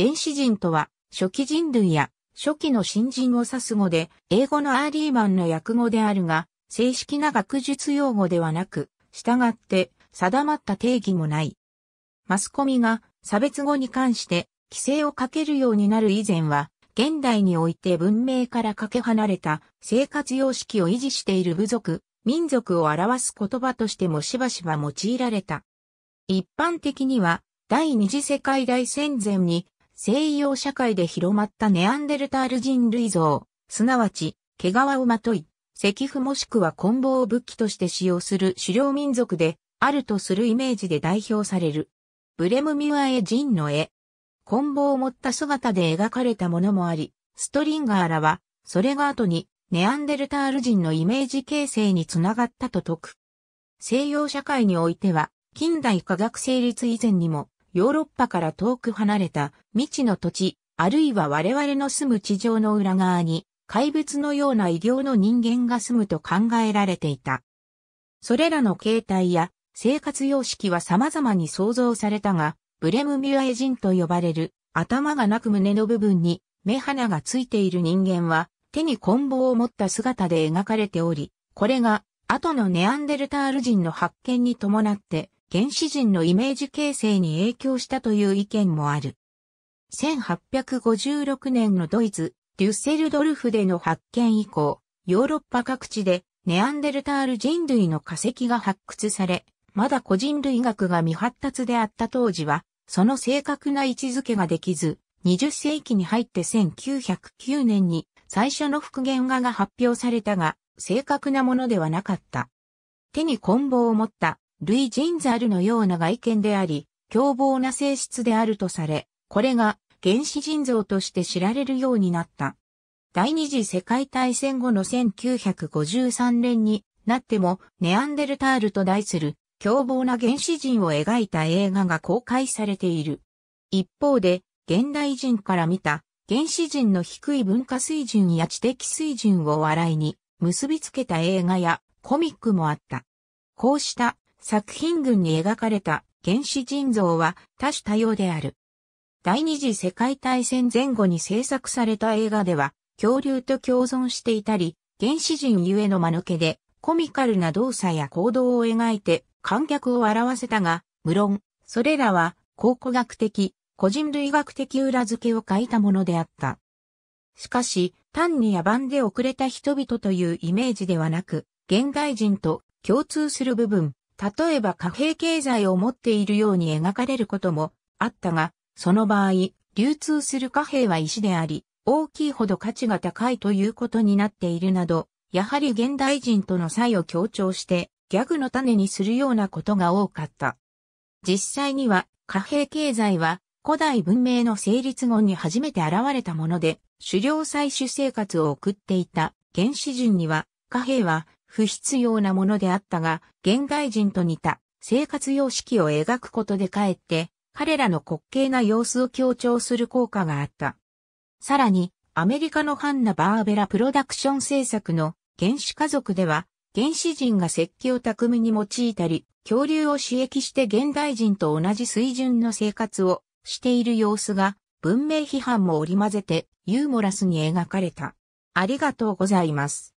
原始人とは、初期人類や初期の新人を指す語で、英語のアーリーマンの訳語であるが、正式な学術用語ではなく、従って定まった定義もない。マスコミが差別語に関して規制をかけるようになる以前は、現代において文明からかけ離れた生活様式を維持している部族、民族を表す言葉としてもしばしば用いられた。一般的には、第二次世界大戦前に西洋社会で広まったネアンデルタール人類像、すなわち、毛皮をまとい、石符もしくは棍棒を武器として使用する狩猟民族で、あるとするイメージで代表される。ブレムミュアエ人の絵。棍棒を持った姿で描かれたものもあり、ストリンガーらは、それが後に、ネアンデルタール人のイメージ形成につながったと説く。西洋社会においては、近代科学成立以前にも、ヨーロッパから遠く離れた未知の土地、あるいは我々の住む地上の裏側に、怪物のような異形の人間が住むと考えられていた。それらの形態や生活様式は様々に創造されたが、ブレムミュアエ人と呼ばれる頭がなく胸の部分に目鼻がついている人間は手に棍棒を持った姿で描かれており、これが後のネアンデルタール人の発見に伴って原始人のイメージ形成に影響したという意見もある。1856年のドイツ、デュッセルドルフでの発見以降、ヨーロッパ各地でネアンデルタール人類の化石が発掘され、まだ個人類学が未発達であった当時は、その正確な位置づけができず、20世紀に入って1909年に最初の復元画が発表されたが、正確なものではなかった。手に棍棒を持ったルイ・ジンザルのような外見であり、凶暴な性質であるとされ、これが原始人像として知られるようになった。第二次世界大戦後の1953年になっても、ネアンデルタールと題する凶暴な原始人を描いた映画が公開されている。一方で、現代人から見た原始人の低い文化水準や知的水準を笑いに結びつけた映画やコミックもあった。こうした作品群に描かれた原始人像は多種多様である。第二次世界大戦前後に制作された映画では、恐竜と共存していたり、原始人ゆえの間抜けで、コミカルな動作や行動を描いて観客を笑わせたが、無論、それらは考古学的、個人類学的裏付けを書いたものであった。しかし、単に野蛮で遅れた人々というイメージではなく、現代人と共通する部分、例えば貨幣経済を持っているように描かれることもあったが、その場合、流通する貨幣は石であり、大きいほど価値が高いということになっているなど、やはり現代人との差異を強調してギャグの種にするようなことが多かった。実際には貨幣経済は古代文明の成立後に初めて現れたもので、狩猟採取生活を送っていた原始人には貨幣は不必要なものであったが、現代人と似た生活様式を描くことでかえって、彼らの滑稽な様子を強調する効果があった。さらに、アメリカのハンナ・バーベラプロダクション制作の原始家族では、原始人が石器を巧みに用いたり、恐竜を刺激して現代人と同じ水準の生活をしている様子が、文明批判も織り交ぜてユーモラスに描かれた。ありがとうございます。